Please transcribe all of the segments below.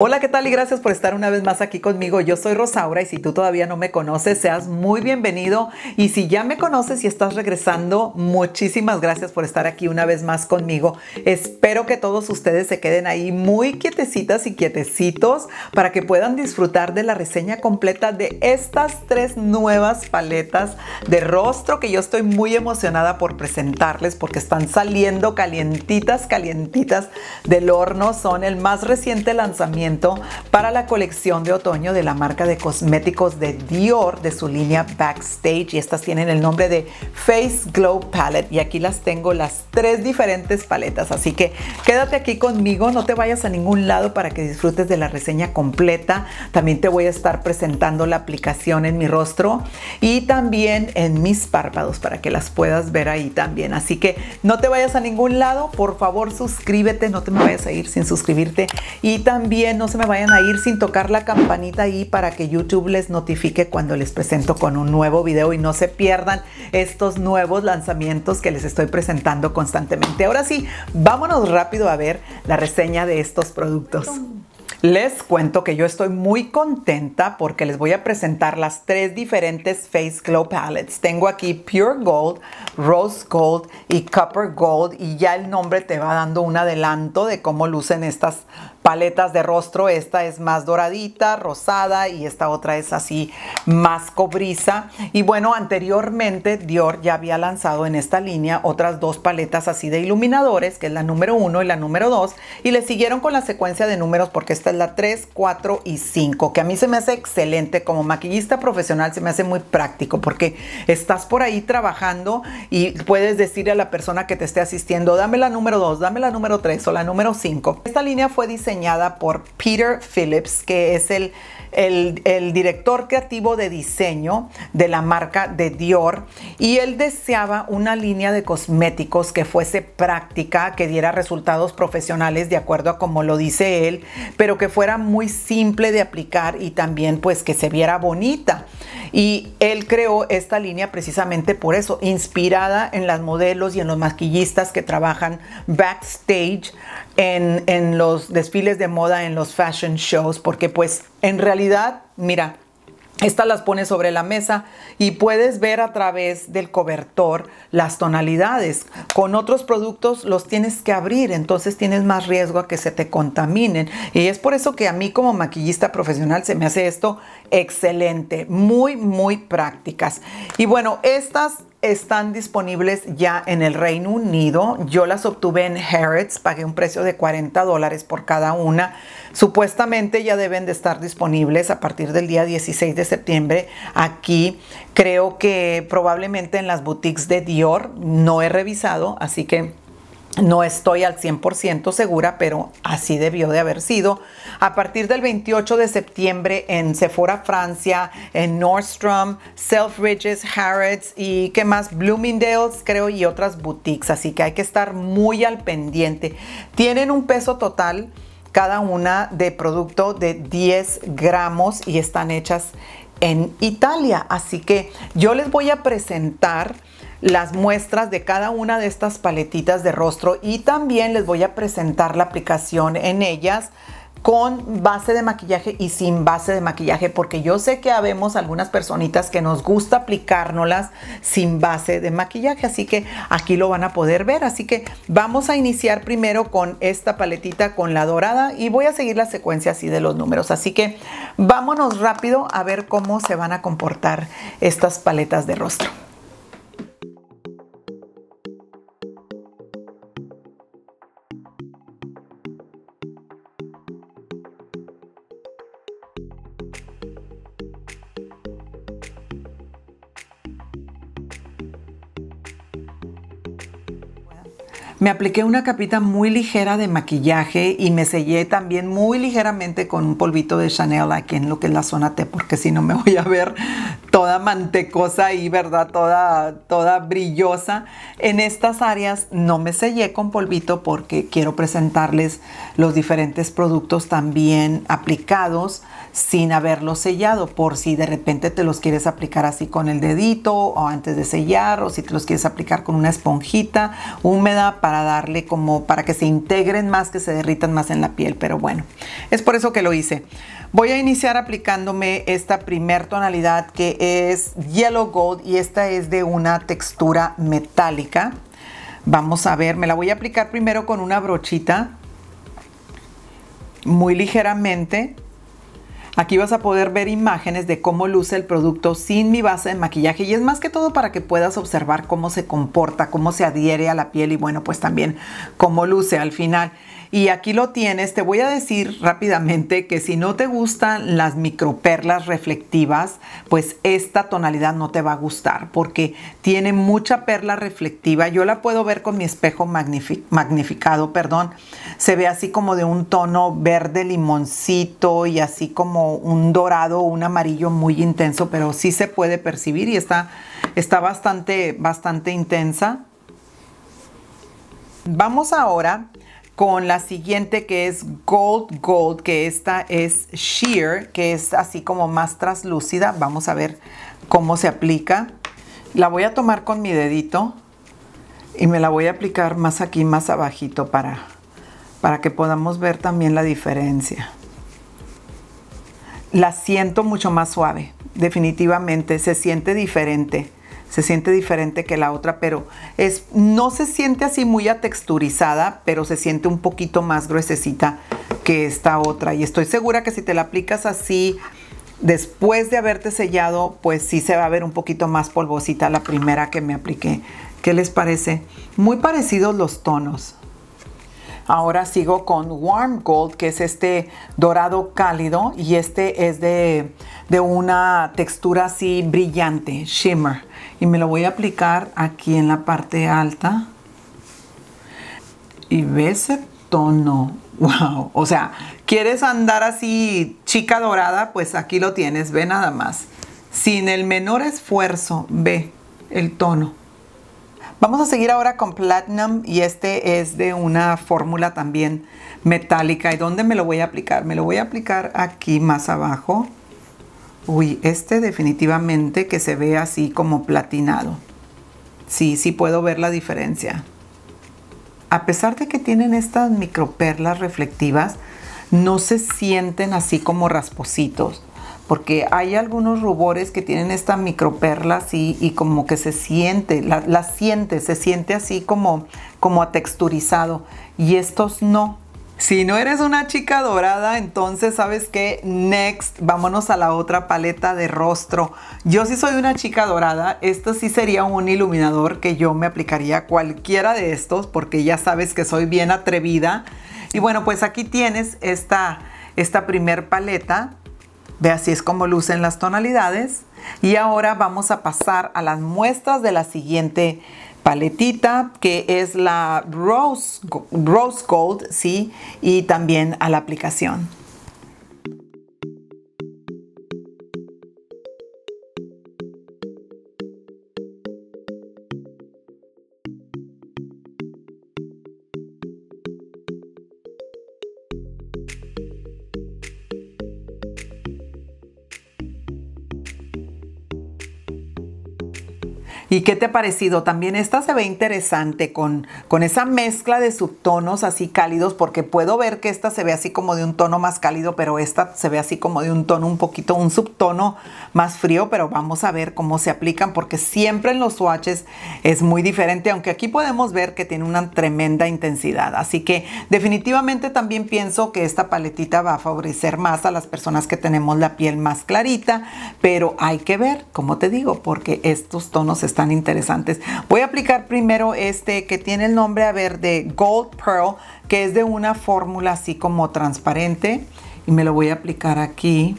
Hola, ¿qué tal? Y gracias por estar una vez más aquí conmigo. Yo soy Rosaura y si tú todavía no me conoces, seas muy bienvenido. Y si ya me conoces y estás regresando, muchísimas gracias por estar aquí una vez más conmigo. Espero que todos ustedes se queden ahí muy quietecitas y quietecitos para que puedan disfrutar de la reseña completa de estas tres nuevas paletas de rostro que yo estoy muy emocionada por presentarles porque están saliendo calientitas, calientitas del horno. Son el más reciente lanzamiento para la colección de otoño de la marca de cosméticos de Dior de su línea Backstage y estas tienen el nombre de Face Glow Palette y aquí las tengo las tres diferentes paletas, así que quédate aquí conmigo, no te vayas a ningún lado para que disfrutes de la reseña completa. También te voy a estar presentando la aplicación en mi rostro y también en mis párpados para que las puedas ver ahí también. Así que no te vayas a ningún lado, por favor suscríbete, no te me vayas a ir sin suscribirte y también no se me vayan a ir sin tocar la campanita ahí para que YouTube les notifique cuando les presento con un nuevo video y no se pierdan estos nuevos lanzamientos que les estoy presentando constantemente. Ahora sí, vámonos rápido a ver la reseña de estos productos. Les cuento que yo estoy muy contenta porque les voy a presentar las tres diferentes Face Glow Palettes. Tengo aquí Pure Gold, Rose Gold y Copper Gold y ya el nombre te va dando un adelanto de cómo lucen estas paletas de rostro. Esta es más doradita, rosada y esta otra es así más cobriza. Y bueno, anteriormente Dior ya había lanzado en esta línea otras dos paletas así de iluminadores, que es la número uno y la número dos, y le siguieron con la secuencia de números porque esta es la 3, 4 y 5, que a mí se me hace excelente como maquillista profesional, se me hace muy práctico porque estás por ahí trabajando y puedes decirle a la persona que te esté asistiendo, dame la número 2, dame la número 3 o la número 5. Esta línea fue diseñada por Peter Phillips, que es el, el, director creativo de diseño de la marca de Dior y él deseaba una línea de cosméticos que fuese práctica, que diera resultados profesionales de acuerdo a como lo dice él, pero que fuera muy simple de aplicar y también pues que se viera bonita. Y él creó esta línea precisamente por eso, inspirada en las modelos y en los maquillistas que trabajan backstage en, en los desfiles de moda, en los fashion shows, porque pues en realidad, mira, estas las pones sobre la mesa y puedes ver a través del cobertor las tonalidades. Con otros productos los tienes que abrir, entonces tienes más riesgo a que se te contaminen. Y es por eso que a mí como maquillista profesional se me hace esto excelente, muy, muy prácticas. Y bueno, estas están disponibles ya en el Reino Unido. Yo las obtuve en Harrods, pagué un precio de 40 dólares por cada una. Supuestamente ya deben de estar disponibles a partir del día 16 de septiembre aquí. Creo que probablemente en las boutiques de Dior, no he revisado, así que no estoy al 100% segura, pero así debió de haber sido. A partir del 28 de septiembre en Sephora Francia, en Nordstrom, Selfridges, Harrods y qué más, Bloomingdale's creo y otras boutiques. Así que hay que estar muy al pendiente. Tienen un peso total cada una de producto de 10 gramos y están hechas en Italia. Así que yo les voy a presentar las muestras de cada una de estas paletitas de rostro y también les voy a presentar la aplicación en ellas con base de maquillaje y sin base de maquillaje, porque yo sé que habemos algunas personitas que nos gusta aplicárnoslas sin base de maquillaje, así que aquí lo van a poder ver. Así que vamos a iniciar primero con esta paletita con la dorada y voy a seguir la secuencia así de los números. Así que vámonos rápido a ver cómo se van a comportar estas paletas de rostro. Me apliqué una capita muy ligera de maquillaje y me sellé también muy ligeramente con un polvito de Chanel aquí en lo que es la zona T, porque si no me voy a ver toda mantecosa y, ¿verdad? Toda, toda brillosa. En estas áreas no me sellé con polvito porque quiero presentarles los diferentes productos también aplicados sin haberlo sellado, por si de repente te los quieres aplicar así con el dedito o antes de sellar, o si te los quieres aplicar con una esponjita húmeda para darle como para que se integren más, que se derritan más en la piel. Pero bueno, es por eso que lo hice. Voy a iniciar aplicándome esta primer tonalidad que es Yellow Gold y esta es de una textura metálica. Vamos a ver, me la voy a aplicar primero con una brochita muy ligeramente Aquí vas a poder ver imágenes de cómo luce el producto sin mi base de maquillaje y es más que todo para que puedas observar cómo se comporta, cómo se adhiere a la piel y bueno, pues también cómo luce al final. Y aquí lo tienes. Te voy a decir rápidamente que si no te gustan las microperlas reflectivas, pues esta tonalidad no te va a gustar porque tiene mucha perla reflectiva. Yo la puedo ver con mi espejo magnificado, perdón. Se ve así como de un tono verde limoncito y así como un dorado, un amarillo muy intenso, pero sí se puede percibir y está, está bastante, bastante intensa. Vamos ahora con la siguiente que es Gold Gold, que esta es Sheer, que es así como más traslúcida. Vamos a ver cómo se aplica. La voy a tomar con mi dedito y me la voy a aplicar más aquí, más abajito para, para que podamos ver también la diferencia. La siento mucho más suave, definitivamente, se siente diferente se siente diferente que la otra, pero es, no se siente así muy atexturizada, pero se siente un poquito más gruesecita que esta otra. Y estoy segura que si te la aplicas así, después de haberte sellado, pues sí se va a ver un poquito más polvosita la primera que me apliqué. ¿Qué les parece? Muy parecidos los tonos. Ahora sigo con Warm Gold, que es este dorado cálido y este es de, de una textura así brillante, shimmer y me lo voy a aplicar aquí en la parte alta y ve ese tono wow o sea quieres andar así chica dorada pues aquí lo tienes ve nada más sin el menor esfuerzo ve el tono Vamos a seguir ahora con Platinum y este es de una fórmula también metálica. ¿Y dónde me lo voy a aplicar? Me lo voy a aplicar aquí más abajo Uy, este definitivamente que se ve así como platinado. Sí, sí puedo ver la diferencia. A pesar de que tienen estas microperlas reflectivas, no se sienten así como raspositos, porque hay algunos rubores que tienen esta microperlas así y como que se siente, la, siente, se siente así como, como texturizado y estos no, si no eres una chica dorada, entonces sabes que next, vámonos a la otra paleta de rostro. Yo sí soy una chica dorada, esto sí sería un iluminador que yo me aplicaría cualquiera de estos porque ya sabes que soy bien atrevida. Y bueno, pues aquí tienes esta, esta primer paleta. Ve así es como lucen las tonalidades. Y ahora vamos a pasar a las muestras de la siguiente paleta paletita que es la Rose, Gold, ¿sí? Y también a la aplicación. ¿Y qué te ha parecido? También esta se ve interesante con, con esa mezcla de subtonos así cálidos, porque puedo ver que esta se ve así como de un tono más cálido, pero esta se ve así como de un tono un poquito, un subtono más frío, pero vamos a ver cómo se aplican, porque siempre en los swatches es muy diferente, aunque aquí podemos ver que tiene una tremenda intensidad. Así que definitivamente también pienso que esta paletita va a favorecer más a las personas que tenemos la piel más clarita, pero hay que ver, como te digo, porque estos tonos están interesantes. Voy a aplicar primero este que tiene el nombre, a ver, de Gold Pearl, que es de una fórmula así como transparente. Y me lo voy a aplicar aquí.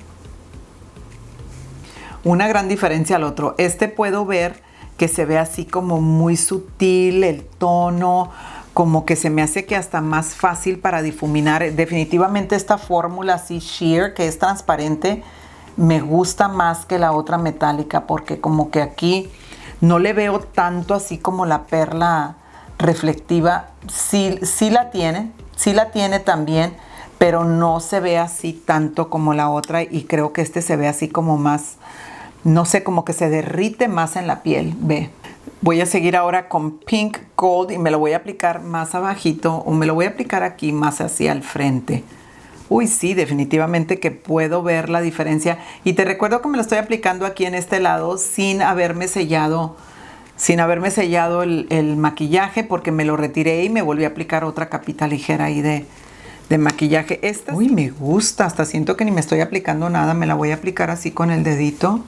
Una gran diferencia al otro. Este puedo ver que se ve así como muy sutil el tono como que se me hace que hasta más fácil para difuminar. Definitivamente esta fórmula así sheer, que es transparente, me gusta más que la otra metálica porque como que aquí no le veo tanto así como la perla reflectiva. Sí, la tiene, sí la tiene también, pero no se ve así tanto como la otra y creo que este se ve así como más, no sé, como que se derrite más en la piel, ve. Voy a seguir ahora con Pink Gold y me lo voy a aplicar más abajito o me lo voy a aplicar aquí más hacia el frente. Uy, sí, definitivamente que puedo ver la diferencia. Y te recuerdo que me lo estoy aplicando aquí en este lado sin haberme sellado, sin haberme sellado el, maquillaje porque me lo retiré y me volví a aplicar otra capita ligera ahí de, maquillaje. Esta, uy, me gusta, hasta siento que ni me estoy aplicando nada, me la voy a aplicar así con el dedito.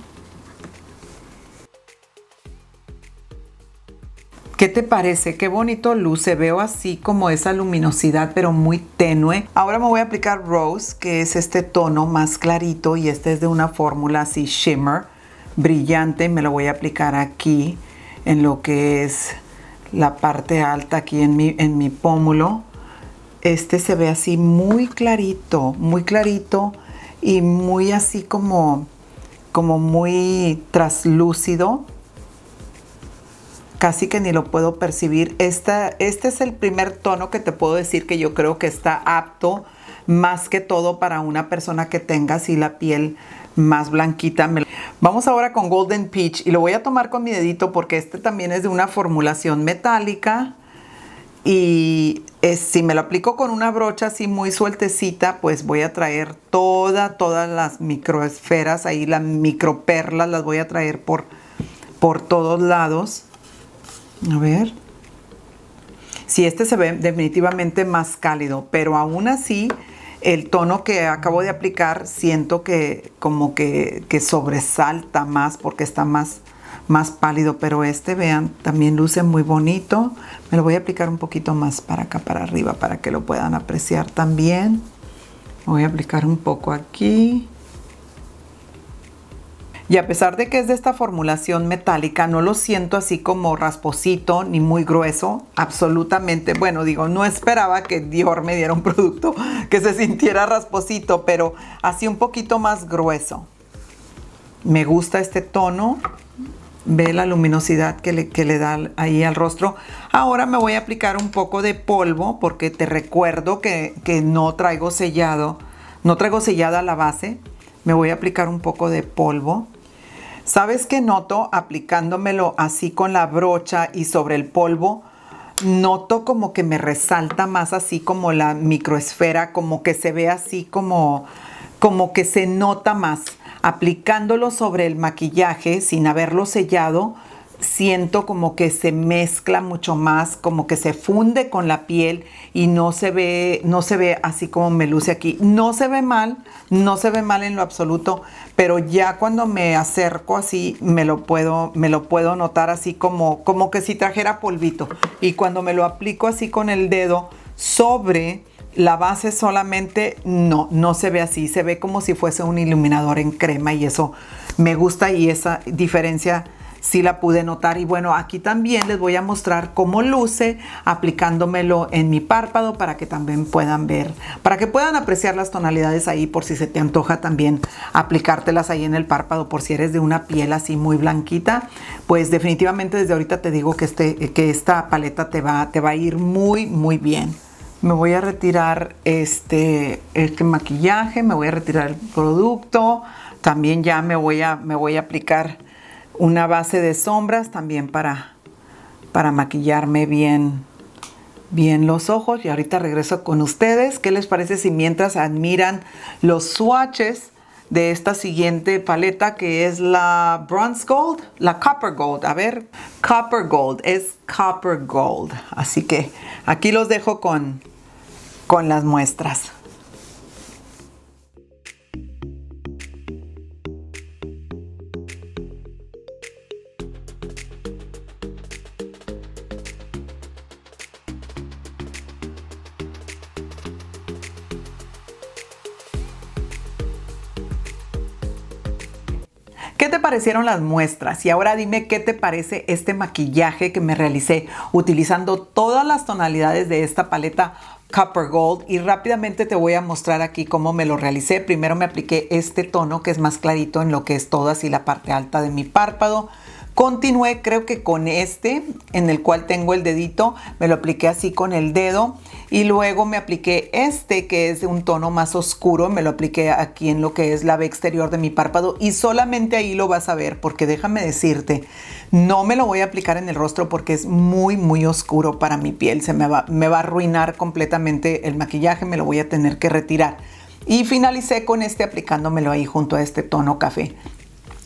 ¿Qué te parece? Qué bonito luce. Veo así como esa luminosidad, pero muy tenue. Ahora me voy a aplicar Rose, que es este tono más clarito y este es de una fórmula así shimmer, brillante. Me lo voy a aplicar aquí en lo que es la parte alta aquí en mi, pómulo. Este se ve así muy clarito, muy clarito y muy así como, como muy traslúcido casi que ni lo puedo percibir. este es el primer tono que te puedo decir que yo creo que está apto más que todo para una persona que tenga así la piel más blanquita. Vamos ahora con Golden Peach y lo voy a tomar con mi dedito porque este también es de una formulación metálica y si me lo aplico con una brocha así muy sueltecita, pues voy a traer toda, todas las microesferas ahí, las microperlas las voy a traer por, por todos lados. A ver. Si este se ve definitivamente más cálido, pero aún así el tono que acabo de aplicar siento que como que, que sobresalta más porque está más, más pálido, pero este, vean, también luce muy bonito. Me lo voy a aplicar un poquito más para acá, para arriba, para que lo puedan apreciar también. Voy a aplicar un poco aquí. Y a pesar de que es de esta formulación metálica, no lo siento así como rasposito ni muy grueso, absolutamente. Bueno, digo, no esperaba que Dior me diera un producto que se sintiera rasposito, pero así un poquito más grueso. Me gusta este tono, ve la luminosidad que le, da ahí al rostro. Ahora me voy a aplicar un poco de polvo porque te recuerdo que, que, no traigo sellado, no traigo sellada la base. Me voy a aplicar un poco de polvo ¿Sabes qué noto aplicándomelo así con la brocha y sobre el polvo? Noto como que me resalta más así como la microesfera, como que se ve así como, como que se nota más. Aplicándolo sobre el maquillaje sin haberlo sellado, siento como que se mezcla mucho más, como que se funde con la piel y no se ve, no se ve así como me luce aquí. No se ve mal, no se ve mal en lo absoluto, pero ya cuando me acerco así me lo puedo, me lo puedo notar así como, como que si trajera polvito. Y cuando me lo aplico así con el dedo sobre la base solamente no, no se ve así, se ve como si fuese un iluminador en crema y eso me gusta y esa diferencia sí la pude notar. Y bueno, aquí también les voy a mostrar cómo luce aplicándomelo en mi párpado para que también puedan ver, para que puedan apreciar las tonalidades ahí por si se te antoja también aplicártelas ahí en el párpado por si eres de una piel así muy blanquita. Pues definitivamente desde ahorita te digo que, este, que esta paleta te va, te va a ir muy, muy bien me voy a retirar este, maquillaje, me voy a retirar el producto, también ya me voy a, me voy a aplicar una base de sombras también para, para maquillarme bien, bien los ojos. Y ahorita regreso con ustedes. ¿Qué les parece si mientras admiran los swatches de esta siguiente paleta que es la Bronze Gold? La Copper Gold. A ver, Copper Gold. Es Copper Gold. Así que aquí los dejo con, con las muestras. hicieron las muestras y ahora dime qué te parece este maquillaje que me realicé utilizando todas las tonalidades de esta paleta Copper Gold y rápidamente te voy a mostrar aquí cómo me lo realicé. Primero me apliqué este tono que es más clarito en lo que es toda así la parte alta de mi párpado. Continué creo que con este en el cual tengo el dedito, me lo apliqué así con el dedo y luego me apliqué este, que es de un tono más oscuro, me lo apliqué aquí en lo que es la B exterior de mi párpado y solamente ahí lo vas a ver, porque déjame decirte, no me lo voy a aplicar en el rostro porque es muy, muy oscuro para mi piel, se me va, me va a arruinar completamente el maquillaje, me lo voy a tener que retirar. Y finalicé con este aplicándomelo ahí junto a este tono café.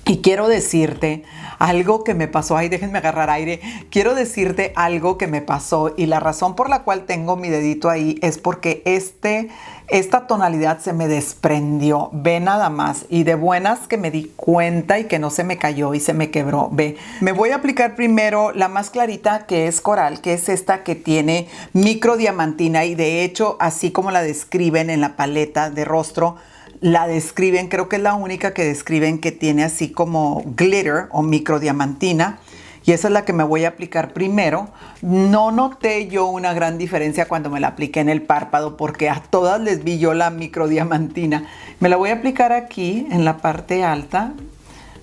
Y quiero decirte algo que me pasó, ay, déjenme agarrar aire, quiero decirte algo que me pasó y la razón por la cual tengo mi dedito ahí es porque este, esta tonalidad se me desprendió, ve nada más, y de buenas que me di cuenta y que no se me cayó y se me quebró, ve. Me voy a aplicar primero la más clarita que es coral, que es esta que tiene micro diamantina y de hecho, así como la describen en la paleta de rostro, la describen, creo que es la única que describen que tiene así como glitter o microdiamantina. Y esa es la que me voy a aplicar primero. No noté yo una gran diferencia cuando me la apliqué en el párpado porque a todas les vi yo la microdiamantina. Me la voy a aplicar aquí en la parte alta,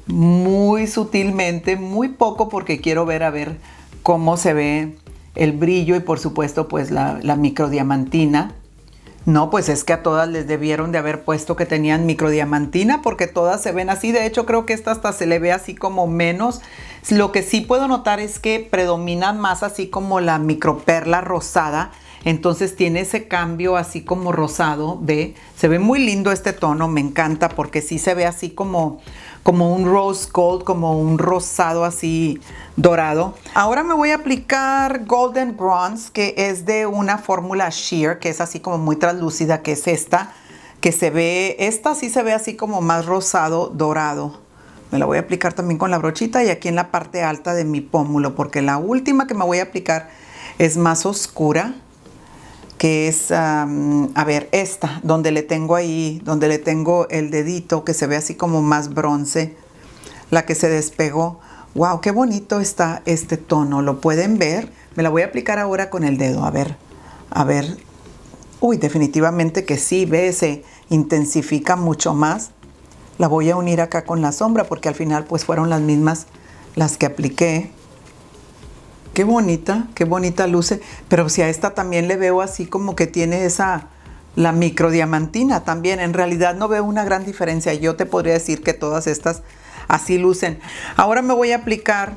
muy sutilmente, muy poco porque quiero ver a ver cómo se ve el brillo y por supuesto pues la, la microdiamantina. No, pues es que a todas les debieron de haber puesto que tenían microdiamantina porque todas se ven así. De hecho, creo que esta hasta se le ve así como menos. Lo que sí puedo notar es que predominan más así como la microperla rosada entonces tiene ese cambio así como rosado Ve, se ve muy lindo este tono, me encanta porque sí se ve así como, como un rose gold, como un rosado así dorado. Ahora me voy a aplicar Golden Bronze, que es de una fórmula sheer, que es así como muy translúcida, que es esta, que se ve, esta sí se ve así como más rosado dorado. Me la voy a aplicar también con la brochita y aquí en la parte alta de mi pómulo, porque la última que me voy a aplicar es más oscura que es, a ver, esta, donde le tengo ahí, donde le tengo el dedito que se ve así como más bronce, la que se despegó. ¡Wow! ¡Qué bonito está este tono! ¿Lo pueden ver? Me la voy a aplicar ahora con el dedo, a ver, a ver. Uy, definitivamente que sí, ve, se intensifica mucho más. La voy a unir acá con la sombra porque al final pues fueron las mismas las que apliqué. Qué bonita, qué bonita luce. Pero si a esta también le veo así como que tiene esa, la micro diamantina también. En realidad no veo una gran diferencia. Yo te podría decir que todas estas así lucen. Ahora me voy a aplicar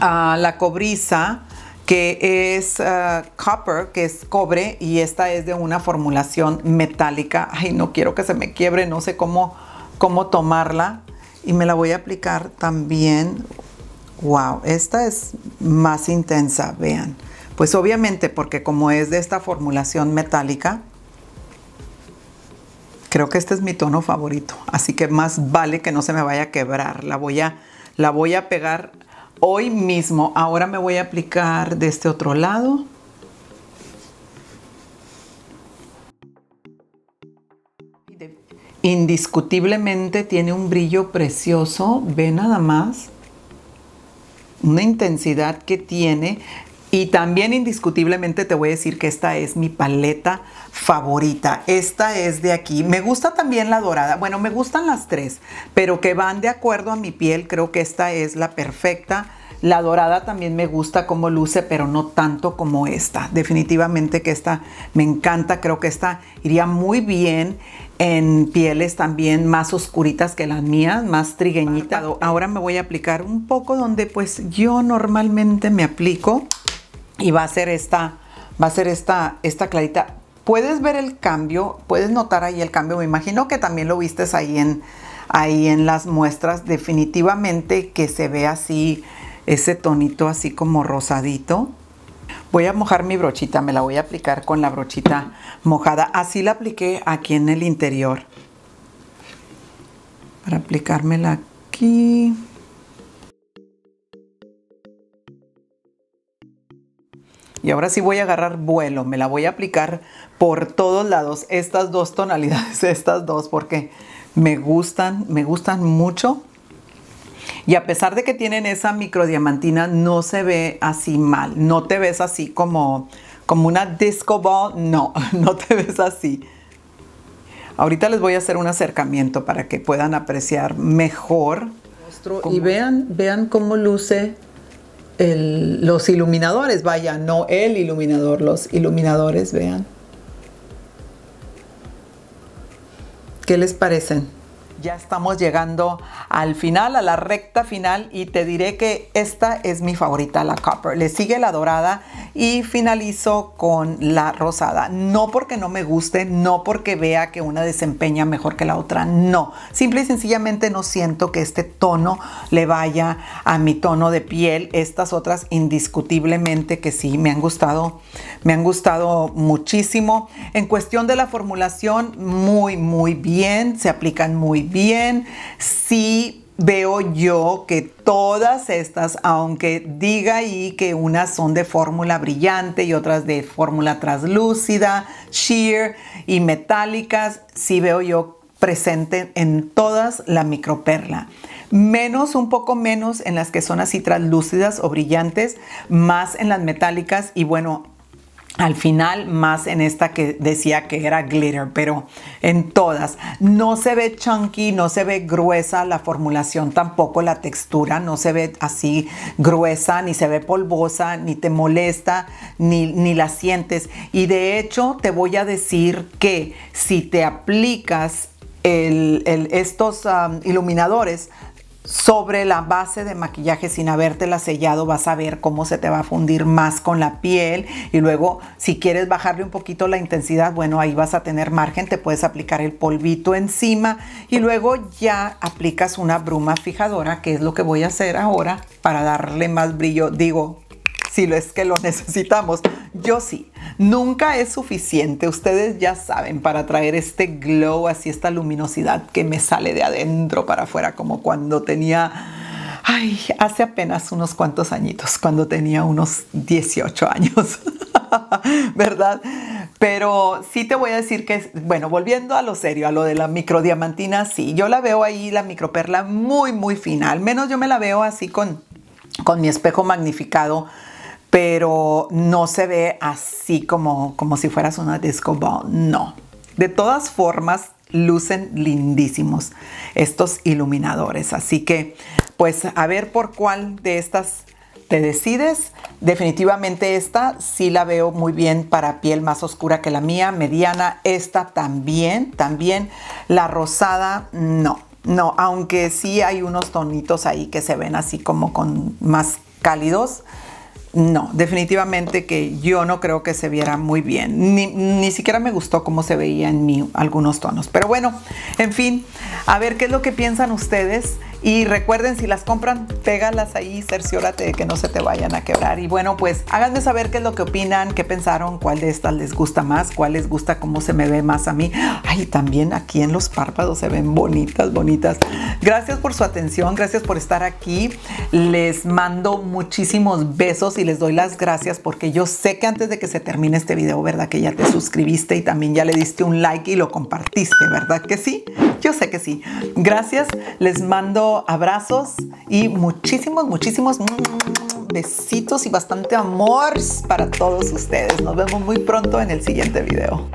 a la cobriza que es eh, copper, que es cobre, y esta es de una formulación metálica. Ay, no quiero que se me quiebre, no sé cómo, cómo tomarla. Y me la voy a aplicar también Wow, esta es más intensa, vean. Pues obviamente porque como es de esta formulación metálica, creo que este es mi tono favorito, así que más vale que no se me vaya a quebrar. La voy a, la voy a pegar hoy mismo. Ahora me voy a aplicar de este otro lado. Indiscutiblemente tiene un brillo precioso, ve nada más una intensidad que tiene y también indiscutiblemente te voy a decir que esta es mi paleta favorita. Esta es de aquí. Me gusta también la dorada. Bueno, me gustan las tres, pero que van de acuerdo a mi piel. Creo que esta es la perfecta. La dorada también me gusta como luce, pero no tanto como esta. Definitivamente que esta me encanta. Creo que esta iría muy bien en pieles también más oscuritas que las mías, más trigueñitas. Ahora me voy a aplicar un poco donde pues yo normalmente me aplico y va a ser esta, va a ser esta, esta clarita. Puedes ver el cambio, puedes notar ahí el cambio, me imagino que también lo vistes ahí en, ahí en las muestras, definitivamente que se ve así, ese tonito así como rosadito Voy a mojar mi brochita, me la voy a aplicar con la brochita mojada. Así la apliqué aquí en el interior. Para aplicármela aquí. Y ahora sí voy a agarrar vuelo, me la voy a aplicar por todos lados, estas dos tonalidades, estas dos, porque me gustan, me gustan mucho. Y a pesar de que tienen esa microdiamantina, no se ve así mal. No te ves así como, como una disco ball. No, no te ves así. Ahorita les voy a hacer un acercamiento para que puedan apreciar mejor. Y vean, vean cómo luce los iluminadores. Vaya, no el iluminador, los iluminadores, vean. ¿Qué les parecen? ya estamos llegando al final, a la recta final y te diré que esta es mi favorita, la copper. Le sigue la dorada y finalizo con la rosada. No porque no me guste, no porque vea que una desempeña mejor que la otra, no. Simple y sencillamente no siento que este tono le vaya a mi tono de piel. Estas otras indiscutiblemente que sí me han gustado, me han gustado muchísimo. En cuestión de la formulación, muy, muy bien. Se aplican muy bien bien si veo yo que todas estas, aunque diga ahí que unas son de fórmula brillante y otras de fórmula translúcida, sheer y metálicas, sí veo yo presente en todas la microperla. Menos, un poco menos en las que son así translúcidas o brillantes, más en las metálicas y bueno, al final más en esta que decía que era glitter, pero en todas. No se ve chunky, no se ve gruesa la formulación tampoco, la textura no se ve así gruesa, ni se ve polvosa, ni te molesta, ni, ni la sientes. Y de hecho te voy a decir que si te aplicas estos um, iluminadores, sobre la base de maquillaje sin habértela sellado vas a ver cómo se te va a fundir más con la piel y luego si quieres bajarle un poquito la intensidad bueno ahí vas a tener margen te puedes aplicar el polvito encima y luego ya aplicas una bruma fijadora que es lo que voy a hacer ahora para darle más brillo digo si es que lo necesitamos yo sí Nunca es suficiente, ustedes ya saben, para traer este glow, así esta luminosidad que me sale de adentro para afuera, como cuando tenía, ay, hace apenas unos cuantos añitos, cuando tenía unos 18 años, ¿verdad? Pero sí te voy a decir que, bueno, volviendo a lo serio, a lo de la microdiamantina, sí, yo la veo ahí, la microperla muy, muy fina, al menos yo me la veo así con mi espejo magnificado pero no se ve así como, si fueras una disco ball, no. De todas formas, lucen lindísimos estos iluminadores, así que pues a ver por cuál de estas te decides. Definitivamente esta sí la veo muy bien para piel más oscura que la mía, mediana, esta también, también la rosada no. No, aunque sí hay unos tonitos ahí que se ven así como con más cálidos, no, definitivamente que yo no creo que se viera muy bien. Ni, ni, siquiera me gustó cómo se veía en mí algunos tonos. Pero bueno, en fin, a ver qué es lo que piensan ustedes. Y recuerden, si las compran, pégalas ahí, cerciórate de que no se te vayan a quebrar. Y bueno, pues háganme saber qué es lo que opinan, qué pensaron, cuál de estas les gusta más, cuál les gusta, cómo se me ve más a mí. Ay, también aquí en los párpados se ven bonitas, bonitas. Gracias por su atención, gracias por estar aquí. Les mando muchísimos besos y les doy las gracias porque yo sé que antes de que se termine este video, ¿verdad? Que ya te suscribiste y también ya le diste un like y lo compartiste, ¿verdad? Que sí, yo sé que sí. Gracias, les mando abrazos y muchísimos, muchísimos besitos y bastante amor para todos ustedes. Nos vemos muy pronto en el siguiente video.